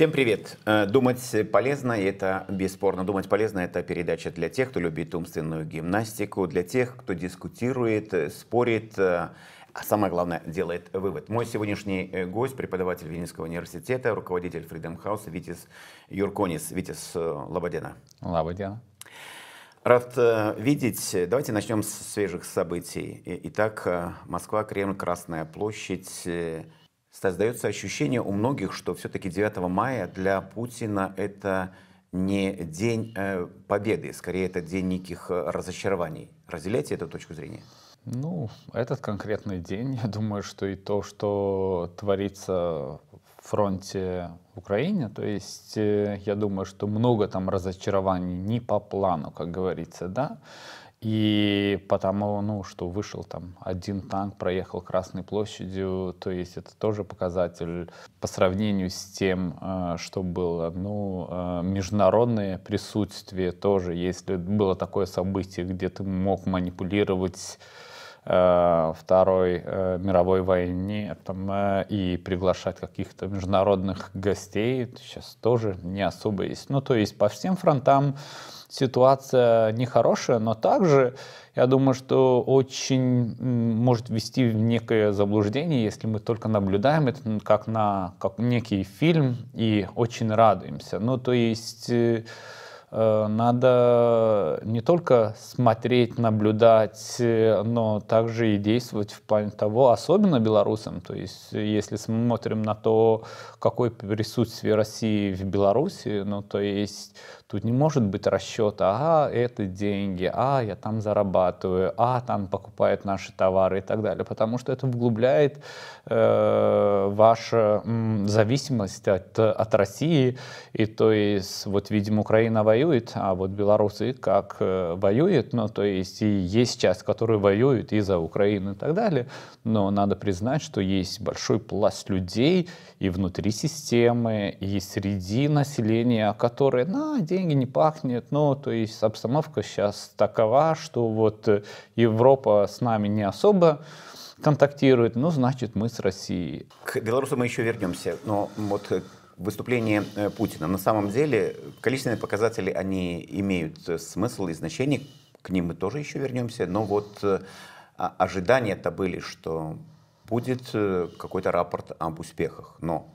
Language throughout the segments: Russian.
Всем привет! Э, думать полезно, это бесспорно. Думать полезно – это передача для тех, кто любит умственную гимнастику, для тех, кто дискутирует, э, спорит, э, а самое главное – делает вывод. Мой сегодняшний гость – преподаватель Вильнюсского университета, руководитель Freedom House Витис Юрконис. Витис Лободяна. Лободяна. Рад видеть. Давайте начнем с свежих событий. Итак, Москва, Кремль, Красная площадь – создается ощущение у многих, что все-таки 9 мая для Путина это не день э, победы, скорее это день неких э, разочарований. Разделяете эту точку зрения? Ну, этот конкретный день, я думаю, что и то, что творится в фронте в Украине, то есть э, я думаю, что много там разочарований не по плану, как говорится, да, и потому, ну, что вышел там один танк, проехал Красной площадью, то есть это тоже показатель по сравнению с тем, э, что было. Ну, э, международное присутствие тоже, если было такое событие, где ты мог манипулировать э, Второй мировой войне там, и приглашать каких-то международных гостей сейчас тоже не особо есть. Ну, то есть по всем фронтам ситуация нехорошая, но также я думаю, что очень может вести в некое заблуждение, если мы только наблюдаем это как на как некий фильм и очень радуемся. Ну, то есть э, Э, надо не только смотреть, наблюдать, э, но также и действовать в плане того, особенно белорусам. То есть, э, если смотрим на то, какое присутствие России в Беларуси, ну, то есть, тут не может быть расчета, а, это деньги, а, я там зарабатываю, а, там покупают наши товары и так далее, потому что это углубляет э, вашу зависимость от, от России, и то есть, вот, видимо, Украина воюет воюет, а вот белорусы как э, воюют, ну, то есть и есть часть, которые воюют и за Украину и так далее, но надо признать, что есть большой пласт людей и внутри системы, и среди населения, которые, на, деньги не пахнет, ну, то есть обстановка сейчас такова, что вот э, Европа с нами не особо контактирует, ну, значит, мы с Россией. К белорусам мы еще вернемся, но вот э, выступление э, Путина. На самом деле количественные показатели, они имеют э, смысл и значение, к ним мы тоже еще вернемся, но вот э, а, ожидания-то были, что будет какой-то рапорт об успехах, но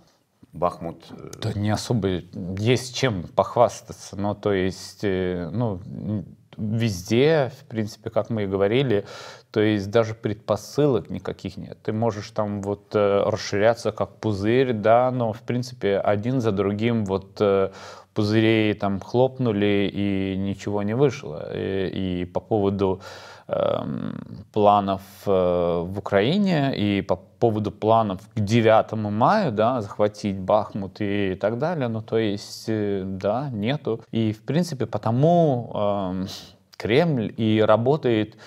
Бахмут... Да не особо есть чем похвастаться, но ну, то есть, ну, везде, в принципе, как мы и говорили, то есть даже предпосылок никаких нет. Ты можешь там вот э, расширяться как пузырь, да, но в принципе один за другим вот э, пузырей там хлопнули и ничего не вышло. И, э, и по поводу э, планов э, в Украине и по поводу планов к 9 мая, да, захватить Бахмут и так далее, ну то есть, э, да, нету. И в принципе потому э, Кремль и работает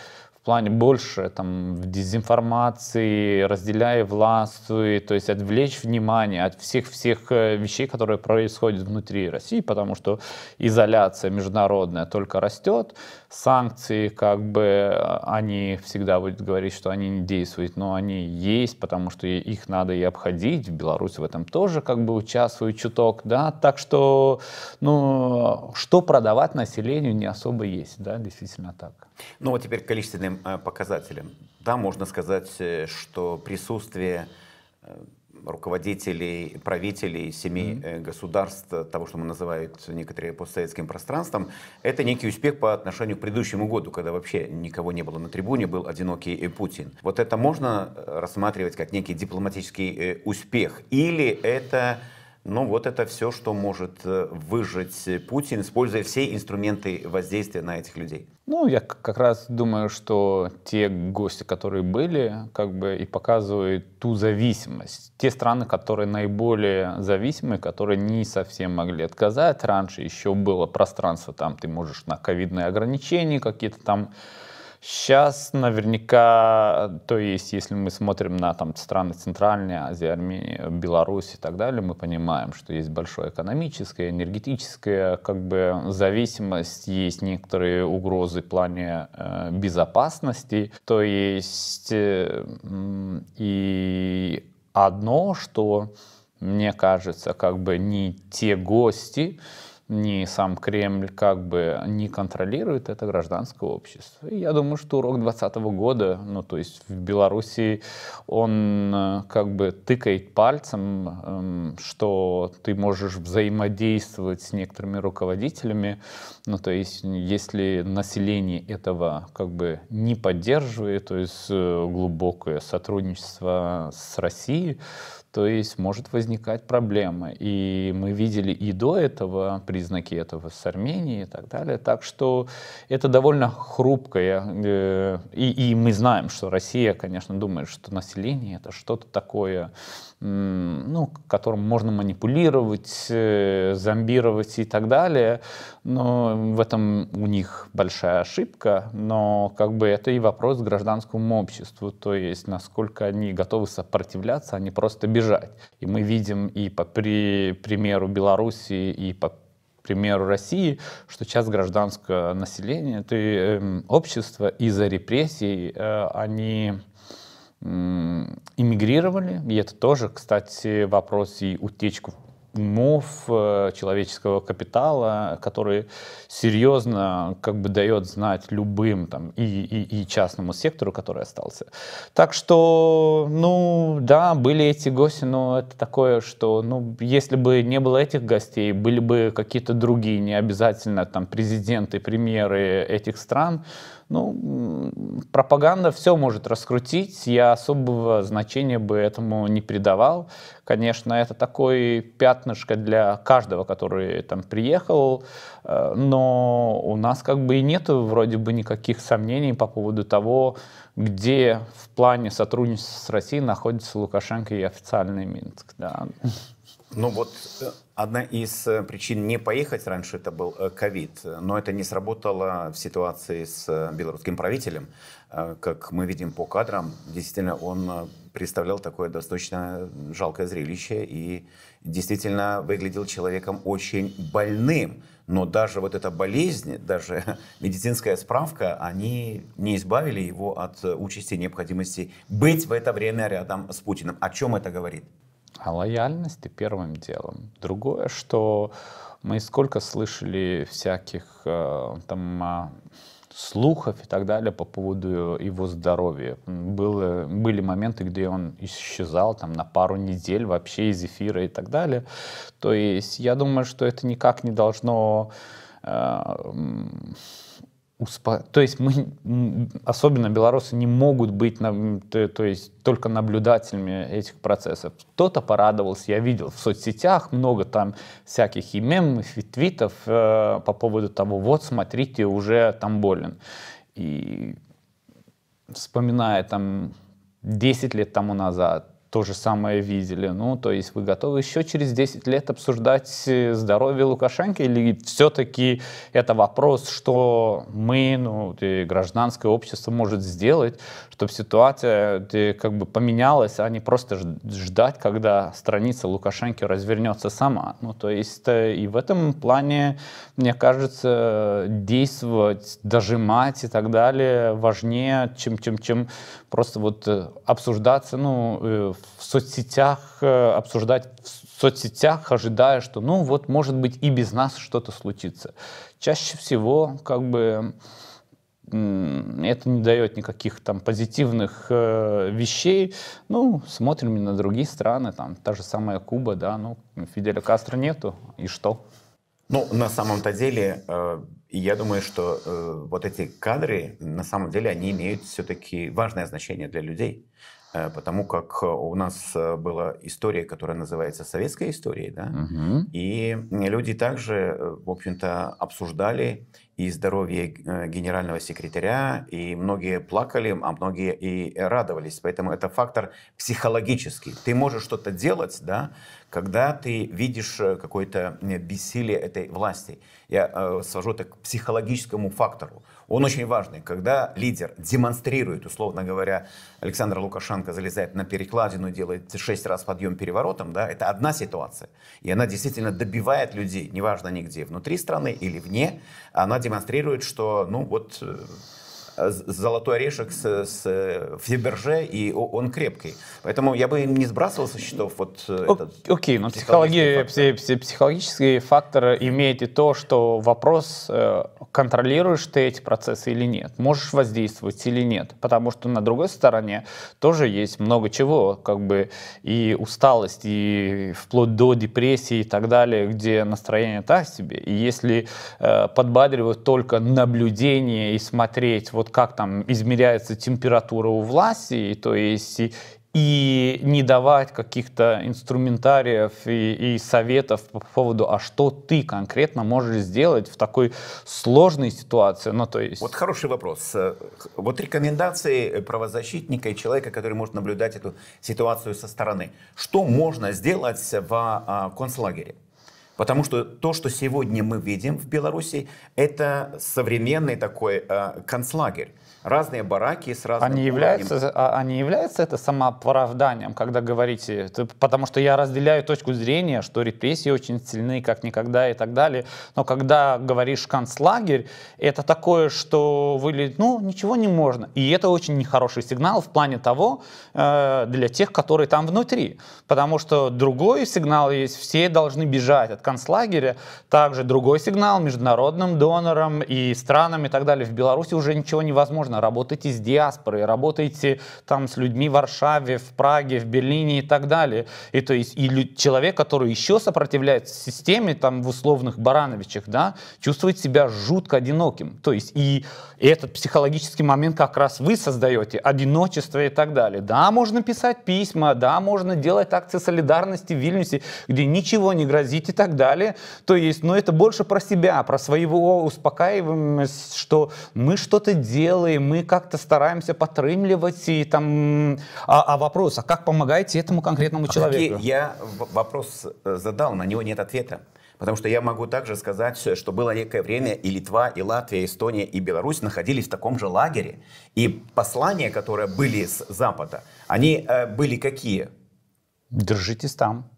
плане больше там в дезинформации, разделяя власть, то есть отвлечь внимание от всех-всех э, вещей, которые происходят внутри России, потому что изоляция международная только растет, санкции, как бы э, они всегда будут говорить, что они не действуют, но они есть, потому что их надо и обходить. Беларусь в этом тоже как бы участвует чуток, да. Так что, ну, что продавать населению не особо есть, да, действительно так. Ну вот теперь к количественным э, показателям. Да, можно сказать, э, что присутствие руководителей, правителей семи mm-hmm. государств, э, того, что мы называют некоторые постсоветским пространством, это некий успех по отношению к предыдущему году, когда вообще никого не было на трибуне, был одинокий э, Путин. Вот это можно рассматривать как некий дипломатический успех? Или это ну вот это все, что может э, выжить Путин, используя все инструменты воздействия на этих людей. Ну, я как раз думаю, что те гости, которые были, как бы и показывают ту зависимость. Те страны, которые наиболее зависимы, которые не совсем могли отказать. Раньше еще было пространство, там ты можешь на ковидные ограничения какие-то там Сейчас наверняка, то есть, если мы смотрим на там, страны Центральной Азии, Армении, Беларусь и так далее, мы понимаем, что есть большое экономическая, энергетическая как бы, зависимость, есть некоторые угрозы в плане э, безопасности, то есть э, и одно, что мне кажется, как бы не те гости, ни сам Кремль как бы не контролирует это гражданское общество. И я думаю, что урок 2020 года, ну то есть в Беларуси он э, как бы тыкает пальцем, эм, что ты можешь взаимодействовать с некоторыми руководителями, ну то есть если население этого как бы не поддерживает, то есть э, глубокое сотрудничество с Россией, то есть может возникать проблема. И мы видели и до этого признаки этого с Арменией и так далее. Так что это довольно хрупкое. Э, и, и мы знаем, что Россия, конечно, думает, что население это что-то такое, ну, которым можно манипулировать, э, зомбировать и так далее. Но в этом у них большая ошибка. Но как бы это и вопрос к гражданскому обществу. То есть насколько они готовы сопротивляться, они а просто бежать поддержать. И мы видим и по при, примеру Белоруссии и по примеру России, что часть гражданского населения, то и, э, эм, общество из-за репрессий, э, они иммигрировали, и это тоже, кстати, вопрос и утечку умов, э, человеческого капитала, который серьезно как бы дает знать любым там и, и, и частному сектору, который остался. Так что, ну да, были эти гости, но это такое, что ну если бы не было этих гостей, были бы какие-то другие, не обязательно там президенты, премьеры этих стран, ну, пропаганда все может раскрутить, я особого значения бы этому не придавал. Конечно, это такое пятнышко для каждого, который там приехал, э, но у нас как бы и нет вроде бы никаких сомнений по поводу того, где в плане сотрудничества с Россией находится Лукашенко и официальный Минск. Да. Ну вот э, одна из э, причин не поехать раньше это был э, ковид, но это не сработало в ситуации с белорусским правителем. Как мы видим по кадрам, действительно он представлял такое достаточно жалкое зрелище и действительно выглядел человеком очень больным. Но даже вот эта болезнь, даже медицинская справка, они не избавили его от участи необходимости быть в это время рядом с Путиным. О чем это говорит? о лояльности первым делом. Другое, что мы сколько слышали всяких э, там а, слухов и так далее по поводу его здоровья. Было, были моменты, где он исчезал там на пару недель вообще из эфира и так далее. То есть я думаю, что это никак не должно э, успо... То есть мы, особенно белорусы, не могут быть на... то, есть только наблюдателями этих процессов. Кто-то порадовался, я видел в соцсетях много там всяких и мемов, и твитов э, по поводу того, вот смотрите, уже там болен. И вспоминая там 10 лет тому назад, то же самое видели. Ну, то есть вы готовы еще через 10 лет обсуждать э, здоровье Лукашенко или все-таки это вопрос, что мы, ну, гражданское общество может сделать, чтобы ситуация ты как бы поменялась, а не просто ждать, когда страница Лукашенко развернется сама. Ну, то есть э, и в этом плане, мне кажется, действовать, дожимать и так далее важнее, чем, чем, чем просто вот э, обсуждаться ну, э, в соцсетях, обсуждать в соцсетях, ожидая, что, ну, вот, может быть, и без нас что-то случится. Чаще всего, как бы, это не дает никаких там позитивных э, вещей. Ну, смотрим на другие страны, там та же самая Куба, да, ну, Фиделя Кастро нету, и что? Ну, на самом-то деле, э, я думаю, что э, вот эти кадры, на самом деле, они имеют все-таки важное значение для людей. Э, потому как у нас э, была история, которая называется советской историей, да, угу. и люди также, э, в общем-то, обсуждали и здоровье э, генерального секретаря, и многие плакали, а многие и радовались. Поэтому это фактор психологический. Ты можешь что-то делать, да, когда ты видишь э, какое-то бессилие этой власти. Я э, свожу это к психологическому фактору. Он очень важный. Когда лидер демонстрирует, условно говоря, Александр Лукашенко залезает на перекладину, делает шесть раз подъем переворотом, да, это одна ситуация. И она действительно добивает людей, неважно нигде, внутри страны или вне, она демонстрирует, что, ну, вот э, золотой орешек с, с Фиберже, и он крепкий. Поэтому я бы не сбрасывал со счетов вот э, О, этот Окей, но психологи, фактор. психологический фактор имеет и то, что вопрос, э, контролируешь ты эти процессы или нет, можешь воздействовать или нет, потому что на другой стороне тоже есть много чего, как бы и усталость, и вплоть до депрессии и так далее, где настроение так себе. И если э, подбадривать только наблюдение и смотреть вот вот как там измеряется температура у власти, то есть и не давать каких-то инструментариев и, и советов по поводу, а что ты конкретно можешь сделать в такой сложной ситуации. Ну, то есть... Вот хороший вопрос. Э, вот рекомендации правозащитника и человека, который может наблюдать эту ситуацию со стороны. Что можно сделать в а, концлагере? Потому что то, что сегодня мы видим в Беларуси, это современный такой э, концлагерь разные бараки с разными... А, они являются, а не является это самооправданием, когда говорите, это, потому что я разделяю точку зрения, что репрессии очень сильны, как никогда и так далее, но когда говоришь концлагерь, это такое, что выглядит, ну, ничего не можно. И это очень нехороший сигнал в плане того, э, для тех, которые там внутри. Потому что другой сигнал есть, все должны бежать от концлагеря, также другой сигнал международным донорам и странам и так далее. В Беларуси уже ничего невозможно угодно, работайте с диаспорой, работайте там с людьми в Варшаве, в Праге, в Берлине и так далее. И то есть и человек, который еще сопротивляется системе, там в условных Барановичах, да, чувствует себя жутко одиноким. То есть и, этот психологический момент как раз вы создаете, одиночество и так далее. Да, можно писать письма, да, можно делать акции солидарности в Вильнюсе, где ничего не грозит и так далее. То есть, но это больше про себя, про своего успокаиваемость, что мы что-то делаем, мы как-то стараемся потрымливать и там... А, а вопрос, а как помогаете этому конкретному а человеку? Я вопрос э, задал, на него нет ответа. Потому что я могу также сказать, э, что было некое время и Литва, и Латвия, и Эстония, и Беларусь находились в таком же лагере. И послания, которые были с Запада, они э, были какие? Держитесь там.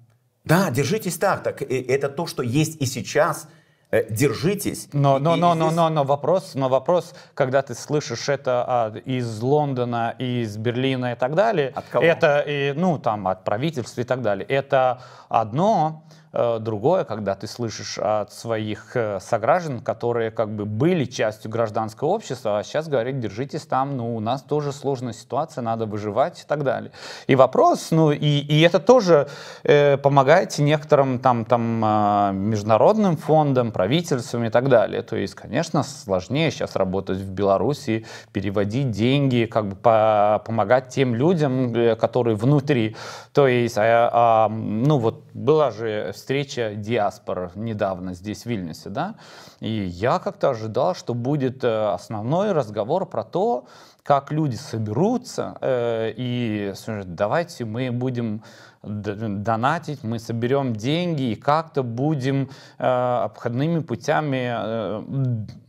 Да, держитесь так. Так э, это то, что есть и сейчас – Э, держитесь. Но, но, и, но, но, но, но вопрос, но вопрос, когда ты слышишь это а, из Лондона, из Берлина и так далее, от кого? это и, ну там от правительства и так далее, это одно. Э, другое, когда ты слышишь от своих э, сограждан, которые как бы были частью гражданского общества, а сейчас говорят, держитесь там, ну, у нас тоже сложная ситуация, надо выживать и так далее. И вопрос, ну, и, и это тоже э, помогает некоторым там, там э, международным фондам, правительствам и так далее. То есть, конечно, сложнее сейчас работать в Беларуси, переводить деньги, как бы по помогать тем людям, э, которые внутри. То есть, э, э, ну, вот была же встреча диаспор недавно здесь, в Вильнюсе, да, и я как-то ожидал, что будет э, основной разговор про то, как люди соберутся, э, и давайте мы будем донатить, мы соберем деньги и как-то будем э, обходными путями э,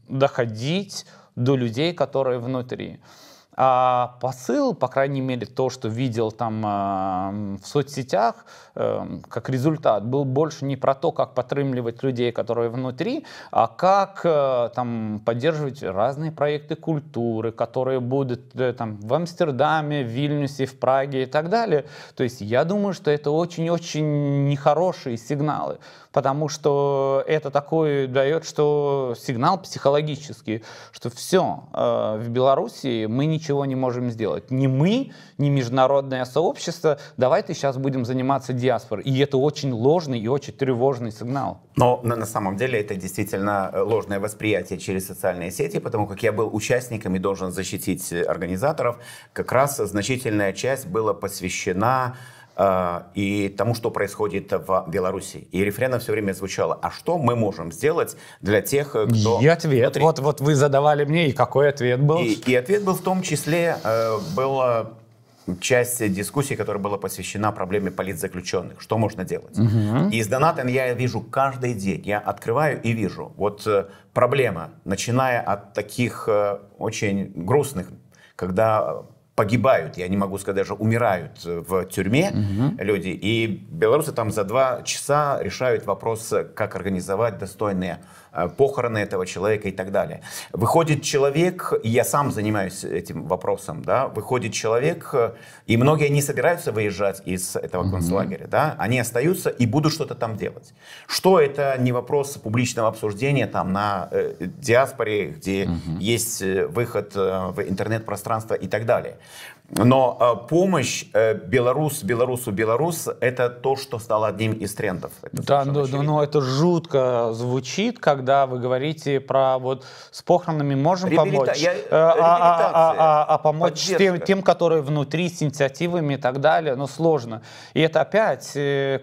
доходить до людей, которые внутри. А посыл, по крайней мере, то, что видел там э, в соцсетях, э, как результат, был больше не про то, как потрымливать людей, которые внутри, а как э, там поддерживать разные проекты культуры, которые будут э, там в Амстердаме, в Вильнюсе, в Праге и так далее. То есть я думаю, что это очень-очень нехорошие сигналы, потому что это такой дает, что сигнал психологический, что все, э, в Беларуси мы не ничего не можем сделать. Ни мы, ни международное сообщество. Давайте сейчас будем заниматься диаспорой. И это очень ложный и очень тревожный сигнал. Но на, на самом деле это действительно э, ложное восприятие через социальные сети, потому как я был участником и должен защитить э, организаторов, как раз значительная часть была посвящена а, и тому, что происходит в Беларуси. И рефрена все время звучало, а что мы можем сделать для тех, э, кто... И ответ, вот, вот вы задавали мне, и какой ответ был? И, и ответ был в том числе, э, была часть дискуссии, которая была посвящена проблеме политзаключенных, что можно делать. Угу. И с Донатен я вижу каждый день, я открываю и вижу, вот э, проблема, начиная от таких очень грустных, когда погибают, я не могу сказать даже умирают э, в тюрьме угу. люди. И белорусы там за два часа решают вопрос, э, как организовать достойные Э, похороны этого человека и так далее. Выходит человек, и я сам занимаюсь этим вопросом, да, выходит человек, э, и многие не собираются выезжать из этого mm-hmm. концлагеря, да, они остаются и будут что-то там делать. Что это не вопрос публичного обсуждения там на э, диаспоре, где mm-hmm. есть э, выход э, в интернет-пространство и так далее. Но помощь белорус, белорусу, белорус – это то, что стало одним из трендов. Это да, но, очевидно. но это жутко звучит, когда вы говорите про вот с похоронами можем Реабилита... помочь, Я... а, а, а, а, а помочь тем, тем, которые внутри с инициативами и так далее, но сложно. И это опять,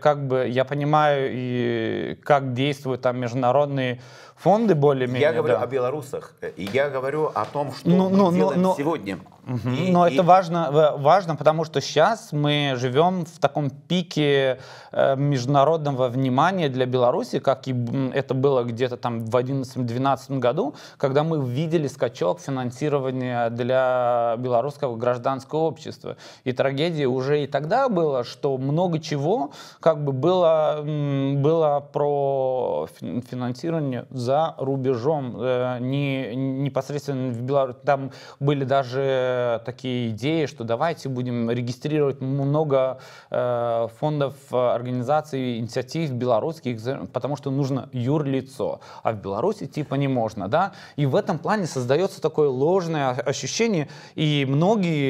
как бы, я понимаю, и как действуют там международные фонды более-менее. Я говорю да. о белорусах, и я говорю о том, что ну, мы ну, ну делаем ну, сегодня. Угу. И, но и... это важно, важно, потому что сейчас мы живем в таком пике э, международного внимания для Беларуси, как и это было где-то там в 2011-2012 году, когда мы видели скачок финансирования для белорусского гражданского общества. И трагедия уже и тогда была, что много чего как бы было, было про финансирование за за рубежом, э, не, непосредственно в Беларуси. Там были даже такие идеи, что давайте будем регистрировать много э, фондов, э, организаций, инициатив белорусских, потому что нужно юрлицо, а в Беларуси типа не можно, да? И в этом плане создается такое ложное ощущение, и многие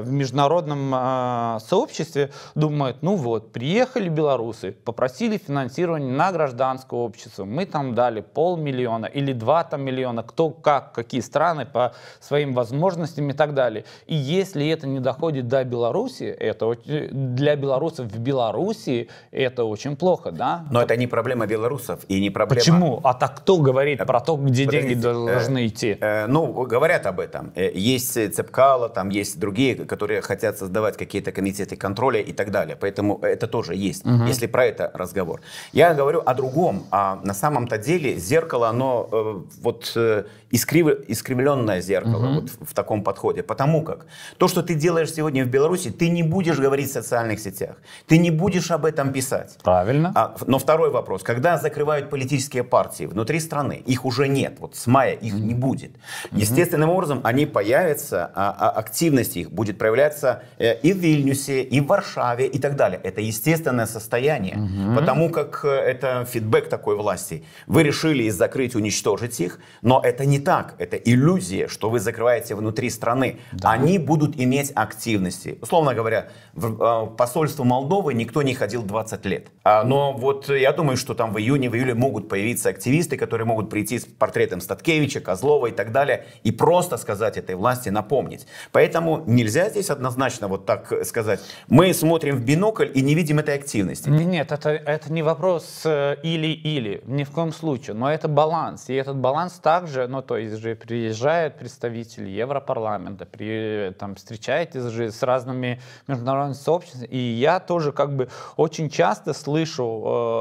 в международном сообществе думают, ну вот, приехали белорусы, попросили финансирование на гражданское общество, мы там дали полмиллиона или два там миллиона, кто как, какие страны по своим возможностям и так далее. И если это не доходит до Беларуси, это для белорусов в Беларуси это очень плохо, да? Но это не проблема белорусов и не проблема... Почему? А так кто говорит про то, где Подождите, деньги э, должны идти? э, ну, говорят об этом. Э, есть э, Цепкало, там есть другие, которые хотят создавать какие-то комитеты контроля и так далее. Поэтому это тоже есть, угу. если про это разговор. Я говорю о другом. А на самом-то деле зеркало, оно э, вот э, искрив... искривленное зеркало угу. вот в, в таком подходе. Потому как то, что ты делаешь сегодня в Беларуси, ты не будешь говорить в социальных сетях, ты не будешь об этом писать. Правильно. А, но второй вопрос. Когда закрывают политические партии внутри страны, их уже нет. Вот с мая их угу. не будет. Естественным образом они появятся, а, а активность их будет проявляться э, и в Вильнюсе, и в Варшаве, и так далее. Это естественное состояние. Угу. Потому как э, это фидбэк такой власти. Вы решили решили закрыть, уничтожить их, но это не так. Это иллюзия, что вы закрываете внутри страны. Да. Они будут иметь активности. Условно говоря, в э, посольство Молдовы никто не ходил 20 лет. А, но вот я думаю, что там в июне, в июле могут появиться активисты, которые могут прийти с портретом Статкевича, Козлова и так далее, и просто сказать этой власти, напомнить. Поэтому нельзя здесь однозначно вот так сказать. Мы смотрим в бинокль и не видим этой активности. Нет, это, это не вопрос э, или-или, ни в коем случае но это баланс. И этот баланс также, ну то есть же приезжают представители Европарламента, при, там встречаетесь же с разными международными сообществами. И я тоже как бы очень часто слышу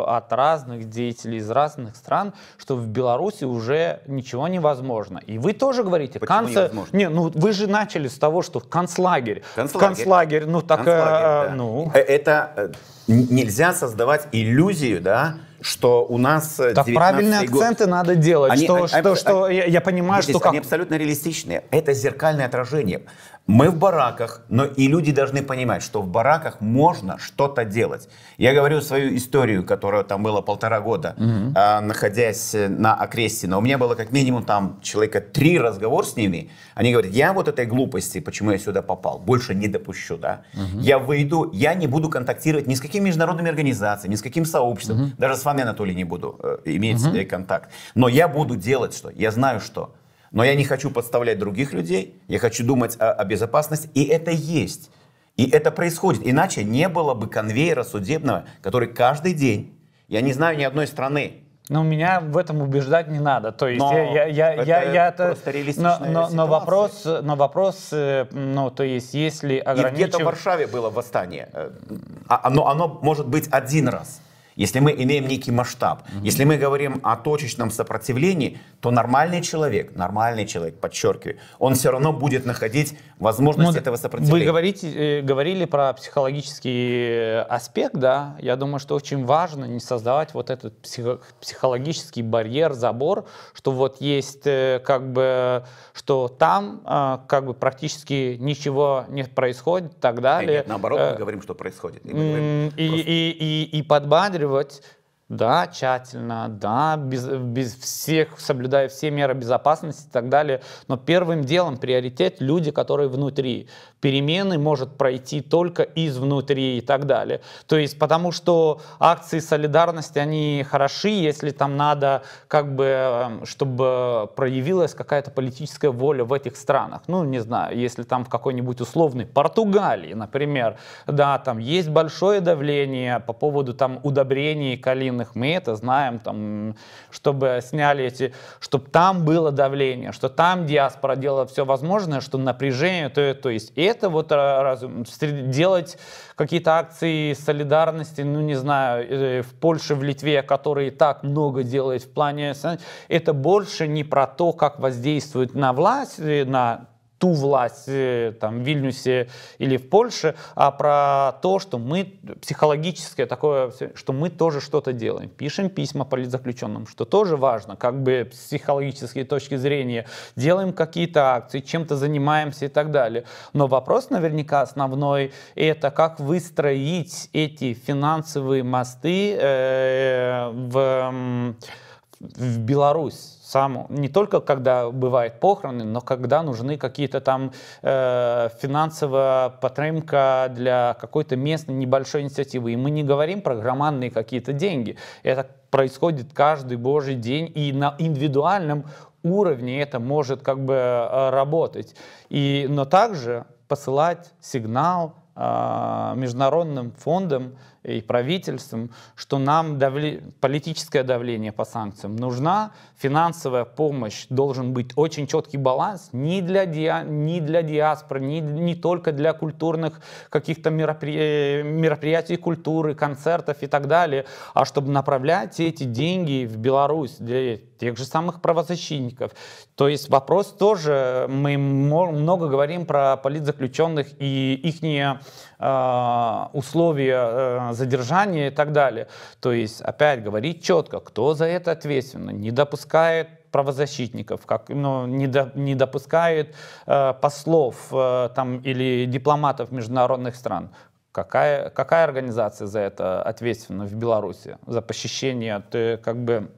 э, от разных деятелей из разных стран, что в Беларуси уже ничего невозможно. И вы тоже говорите, Почему конца... невозможно? Не, ну вы же начали с того, что концлагерь. Концлагерь. концлагерь, ну так... Концлагерь, э, да. ну... Э, это э, нельзя создавать иллюзию, да, что у нас э, Так правильные год, акценты надо делать. Они, что, они, что, они, что, они, я, я понимаю, здесь, что как... Они абсолютно реалистичные. Это зеркальное отражение. Мы в бараках, но и люди должны понимать, что в бараках можно что-то делать. Я говорю свою историю, которая там была полтора года, угу. э, находясь на окресте, но у меня было как минимум там человека три разговор с ними. Они говорят, я вот этой глупости, почему я сюда попал, больше не допущу, да. Угу. Я выйду, я не буду контактировать ни с какими международными организациями, ни с каким сообществом, угу. даже с вами, Анатолий, не буду э, иметь угу. контакт. Но я буду делать что? Я знаю что. Но я не хочу подставлять других людей, я хочу думать о, о безопасности, и это есть. И это происходит. Иначе не было бы конвейера судебного, который каждый день, я не знаю ни одной страны, но меня в этом убеждать не надо. То есть но я, я, я, это я, я это... Но, но, но вопрос, но вопрос, э, ну, то есть если ограничив... И где-то в Варшаве было восстание. Э, а, оно, оно может быть один раз если мы имеем некий масштаб, угу. если мы говорим о точечном сопротивлении, то нормальный человек, нормальный человек, подчеркиваю, он все равно будет находить возможность ну, этого сопротивления. Вы говорите, э, говорили про психологический э, аспект, да? Я думаю, что очень важно не создавать вот этот психо психологический барьер, забор, что вот есть э, как бы, что там а, как бы практически ничего не происходит и так далее. Нет, наоборот, мы говорим, что происходит. И, мы говорим, и, просто... и, и, и подбадриваем odczytywać да, тщательно, да, без, без всех, соблюдая все меры безопасности и так далее. Но первым делом приоритет люди, которые внутри. Перемены может пройти только из внутри и так далее. То есть потому что акции солидарности, они хороши, если там надо, как бы, эм, чтобы проявилась какая-то политическая воля в этих странах. Ну, не знаю, если там в какой-нибудь условной Португалии, например, да, там есть большое давление по поводу там удобрений калин военных, мы это знаем, там, чтобы сняли эти, чтобы там было давление, что там диаспора делала все возможное, что напряжение, то, то есть это вот э, разум, делать какие-то акции солидарности, ну не знаю, э, в Польше, в Литве, которые так много делают в плане, это больше не про то, как воздействует на власть, э, на ту власть э, там, в Вильнюсе или в Польше, а про то, что мы психологическое такое, что мы тоже что-то делаем. Пишем письма политзаключенным, что тоже важно, как бы с психологической точки зрения. Делаем какие-то акции, чем-то занимаемся и так далее. Но вопрос наверняка основной — это как выстроить эти финансовые мосты э, в... Э, в Беларусь сам, не только когда бывают похороны, но когда нужны какие-то там э, финансовая подтримка для какой-то местной небольшой инициативы. И мы не говорим про громадные какие-то деньги. Это происходит каждый божий день и на индивидуальном уровне это может как бы э, работать. И, но также посылать сигнал э, международным фондам и правительством, что нам давли... политическое давление по санкциям нужна, финансовая помощь, должен быть очень четкий баланс ни для, диа... ни для диаспоры, ни... не только для культурных каких-то меропри... мероприятий культуры, концертов и так далее, а чтобы направлять эти деньги в Беларусь для тех же самых правозащитников. То есть вопрос тоже, мы много говорим про политзаключенных и их не а, условия а, задержания и так далее. То есть, опять говорить четко, кто за это ответственно, не допускает правозащитников, как, ну, не, до, не допускает э, послов э, там, или дипломатов международных стран. Какая, какая организация за это ответственна в Беларуси? За похищение ты э, как бы,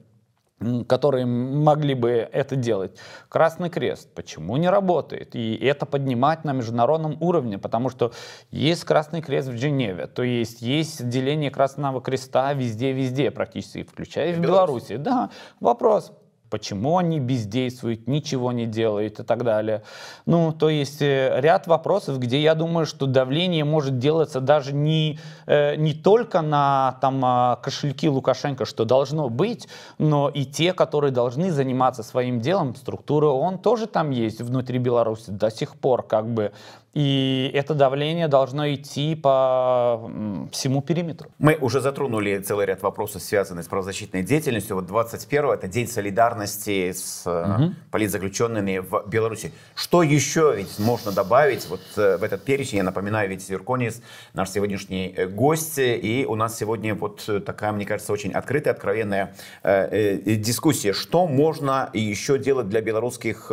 которые могли бы это делать. Красный Крест почему не работает? И это поднимать на международном уровне, потому что есть Красный Крест в Женеве, то есть есть отделение Красного Креста везде-везде практически, включая и в Беларуси. Да, вопрос, почему они бездействуют, ничего не делают и так далее. Ну, то есть э, ряд вопросов, где я думаю, что давление может делаться даже не, э, не только на там, а, кошельки Лукашенко, что должно быть, но и те, которые должны заниматься своим делом, структуры Он тоже там есть внутри Беларуси до сих пор, как бы. И это давление должно идти по всему периметру. Мы уже затронули целый ряд вопросов, связанных с правозащитной деятельностью. Вот 21 это День солидарности с угу. политзаключенными в Беларуси. Что еще ведь можно добавить вот э, в этот перечень? Я напоминаю, ведь Юрконис наш сегодняшний э, гость. И у нас сегодня вот такая, мне кажется, очень открытая, откровенная дискуссия. Что можно еще делать для белорусских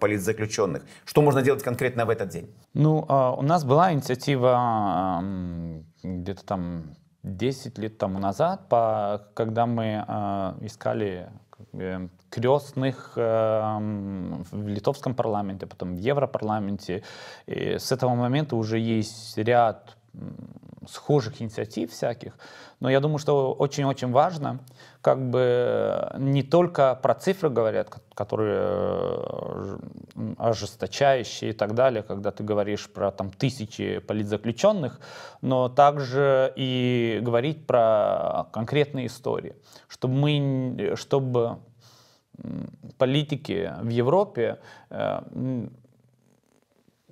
политзаключенных? Что можно делать конкретно в этот день? Ну, а, у нас была инициатива где-то там 10 лет тому назад, по, когда мы а, искали э, крестных э, в литовском парламенте, потом в Европарламенте. И с этого момента уже есть ряд схожих инициатив всяких. Но я думаю, что очень-очень важно, как бы э, не только про цифры говорят, которые э, ожесточающие и так далее, когда ты говоришь про там тысячи политзаключенных, но также и говорить про конкретные истории, чтобы мы, чтобы политики в Европе э,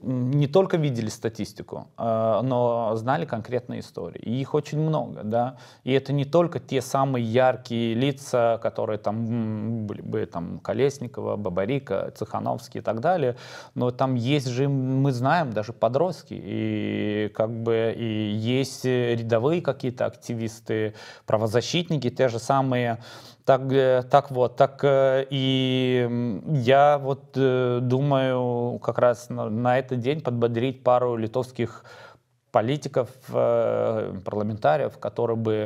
не только видели статистику, а, но знали конкретные истории. И их очень много, да. И это не только те самые яркие лица, которые там были бы, там, Колесникова, Бабарика, Цехановский и так далее, но там есть же, мы знаем, даже подростки, и как бы и есть рядовые какие-то активисты, правозащитники, те же самые так, э, так вот, так э, и я вот э, думаю как раз на, на этот день подбодрить пару литовских политиков, э, парламентариев, которые бы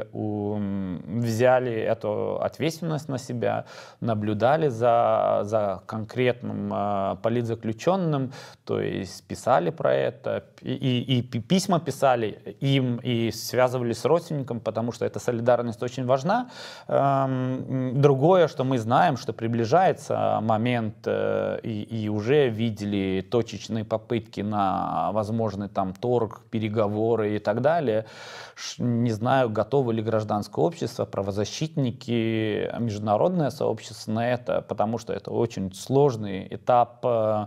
взяли эту ответственность на себя, наблюдали за, за конкретным э, политзаключенным, то есть писали про это, и, и, и письма писали им, и связывались с родственником, потому что эта солидарность очень важна. Эм, другое, что мы знаем, что приближается момент, э, и, и уже видели точечные попытки на возможный там торг, переговоры, переговоры и так далее. Не знаю, готовы ли гражданское общество, правозащитники, международное сообщество на это, потому что это очень сложный этап э,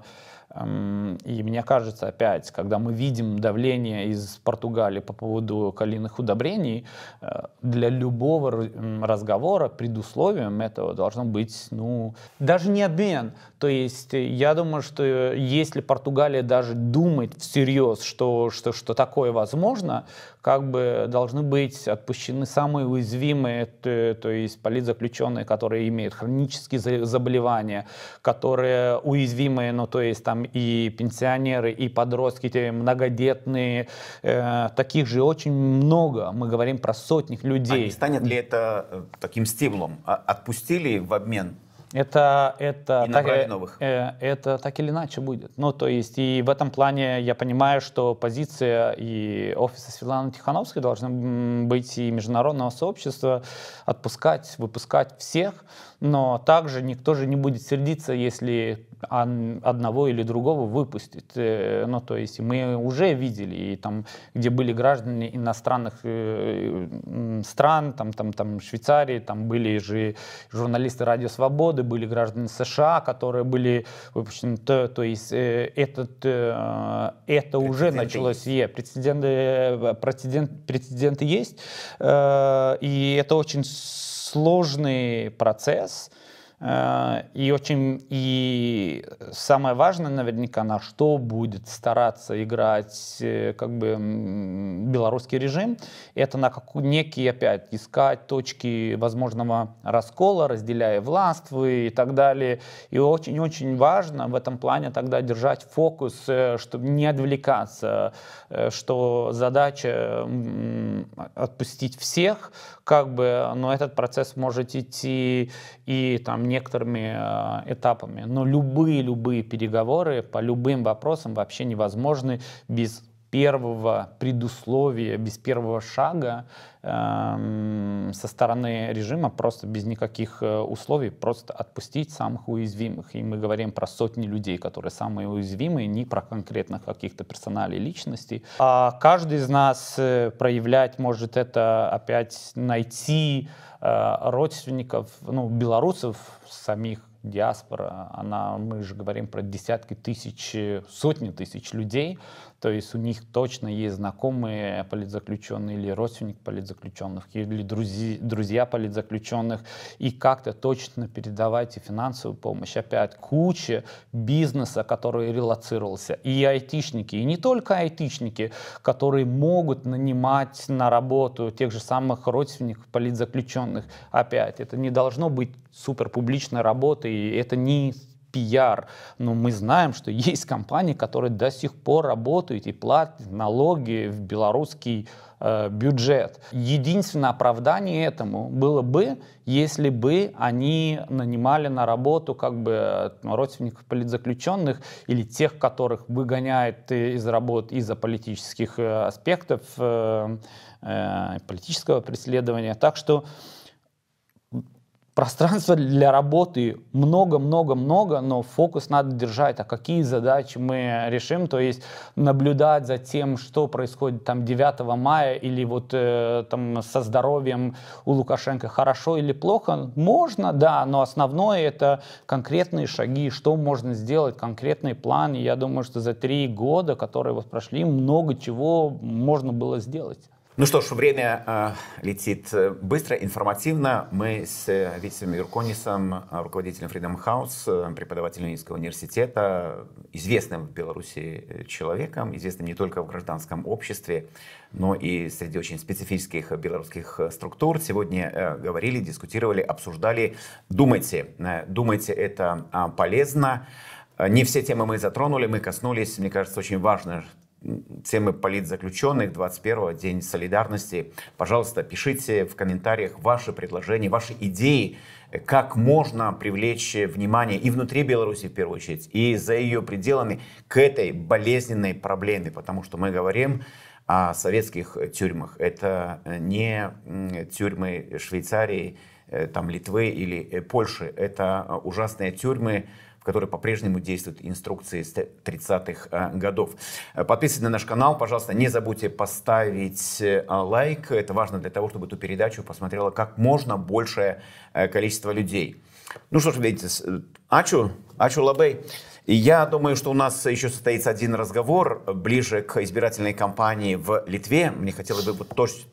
и мне кажется, опять, когда мы видим давление из Португалии по поводу калийных удобрений, э, для любого разговора предусловием этого должно быть, ну, даже не обмен. То есть э, я думаю, что э, если Португалия даже думает всерьез, что, что, что такое возможно, как бы должны быть отпущены самые уязвимые, то, то есть политзаключенные, которые имеют хронические заболевания, которые уязвимые, ну, то есть там и пенсионеры, и подростки, те многодетные, э, таких же очень много. Мы говорим про сотни людей. А не станет ли это э, таким стимулом? А отпустили в обмен это, это, и так, э, новых. Э, это так или иначе будет. Ну, то есть, и в этом плане я понимаю, что позиция и офиса Светланы Тихановской должна быть, и международного сообщества, отпускать, выпускать всех, но также никто же не будет сердиться, если одного или другого выпустит. Э, ну, то есть мы уже видели, и там, где были граждане иностранных э, стран, там, там, там Швейцарии, там были же журналисты Радио Свободы, были граждане США, которые были выпущены. То, то есть э, этот, это уже началось. Есть. Прецеденты, прецедент, прецеденты есть, и это очень сложный процесс, Э, и очень и самое важное, наверняка, на что будет стараться играть э, как бы белорусский режим, это на как, некие опять искать точки возможного раскола, разделяя властвы и так далее. И очень-очень важно в этом плане тогда держать фокус, э, чтобы не отвлекаться, что задача отпустить всех, как бы, но этот процесс может идти и там некоторыми э, этапами. Но любые-любые переговоры по любым вопросам вообще невозможны без первого предусловия, без первого шага эм, со стороны режима просто без никаких э, условий просто отпустить самых уязвимых. И мы говорим про сотни людей, которые самые уязвимые, не про конкретных каких-то персоналей личностей. А каждый из нас э, проявлять может это опять найти э, родственников, ну, белорусов самих, диаспора, она, мы же говорим про десятки тысяч, сотни тысяч людей, то есть у них точно есть знакомые политзаключенные или родственник политзаключенных, или друзья, друзья политзаключенных, и как-то точно передавайте финансовую помощь. Опять куча бизнеса, который релацировался, и айтишники, и не только айтишники, которые могут нанимать на работу тех же самых родственников политзаключенных. Опять, это не должно быть супер публичной работой, это не пиар. Но мы знаем, что есть компании, которые до сих пор работают и платят налоги в белорусский э, бюджет. Единственное оправдание этому было бы, если бы они нанимали на работу как бы э, родственников политзаключенных или тех, которых выгоняют из работ из-за политических э, аспектов э, э, политического преследования. Так что Пространства для работы много-много-много, но фокус надо держать. А какие задачи мы решим? То есть наблюдать за тем, что происходит там 9 мая или вот э, там со здоровьем у Лукашенко хорошо или плохо? Можно, да, но основное это конкретные шаги, что можно сделать, конкретный план. И я думаю, что за три года, которые вот прошли, много чего можно было сделать. Ну что ж, время э, летит э, быстро, информативно. Мы с э, Витцем Юрконисом, э, руководителем Freedom House, преподавателем Минского университета, известным в Беларуси человеком, известным не только в гражданском обществе, но и среди очень специфических белорусских структур. Сегодня э, говорили, дискутировали, обсуждали. Думайте, э, думайте, это а, э, полезно. Не все темы мы затронули, мы коснулись, мне кажется, очень важных темы политзаключенных, 21 День солидарности. Пожалуйста, пишите в комментариях ваши предложения, ваши идеи, как можно привлечь внимание и внутри Беларуси, в первую очередь, и за ее пределами к этой болезненной проблеме, потому что мы говорим о советских тюрьмах. Это не тюрьмы Швейцарии, э, там, Литвы или э, Польши. Это э, ужасные тюрьмы, в которой по-прежнему действуют инструкции с 30-х а, годов. Э, подписывайтесь на наш канал, пожалуйста, не забудьте поставить э, лайк. Это важно для того, чтобы эту передачу посмотрело как можно большее э, количество людей. Ну что ж, видите, Ачу, Ачу Лабей. Я думаю, что у нас еще состоится один разговор ближе к избирательной кампании в Литве. Мне хотелось бы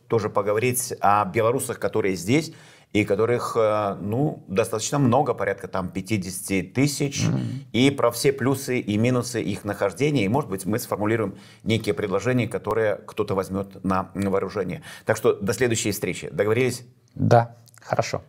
тоже поговорить о белорусах, которые здесь, и которых, э, ну, достаточно много, порядка там 50 тысяч, mm-hmm. и про все плюсы и минусы их нахождения, и, может быть, мы сформулируем некие предложения, которые кто-то возьмет на вооружение. Так что до следующей встречи. Договорились? Да, хорошо.